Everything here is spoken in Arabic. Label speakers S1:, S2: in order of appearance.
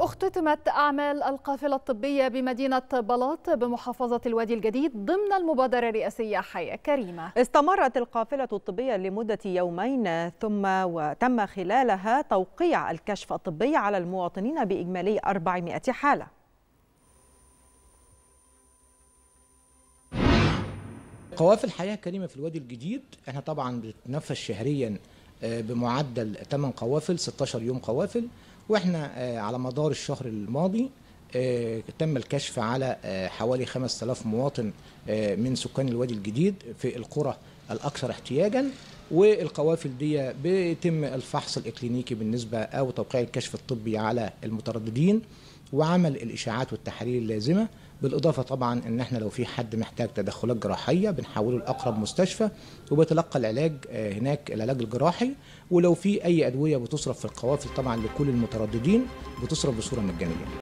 S1: اختتمت أعمال القافلة الطبية بمدينة بلاط بمحافظة الوادي الجديد ضمن المبادرة الرئاسية حياة كريمة
S2: استمرت القافلة الطبية لمدة يومين ثم وتم خلالها توقيع الكشف الطبي على المواطنين بإجمالي 400 حالة
S3: قوافل حياة كريمة في الوادي الجديد احنا طبعا بتنفس شهريا آه، بمعدل 8 قوافل 16 يوم قوافل واحنا آه، على مدار الشهر الماضي آه، تم الكشف على آه، حوالي 5000 مواطن من سكان الوادي الجديد في القرى الاكثر احتياجا والقوافل دي بيتم الفحص الاكلينيكي بالنسبه او توقيع الكشف الطبي على المترددين وعمل الإشاعات والتحاليل اللازمة بالإضافة طبعا أن احنا لو في حد محتاج تدخلات جراحية بنحوله لأقرب مستشفى وبيتلقى العلاج آه، هناك العلاج الجراحي ولو في أي أدوية بتصرف في القوافل طبعا لكل المترددين بتصرف بصورة مجانية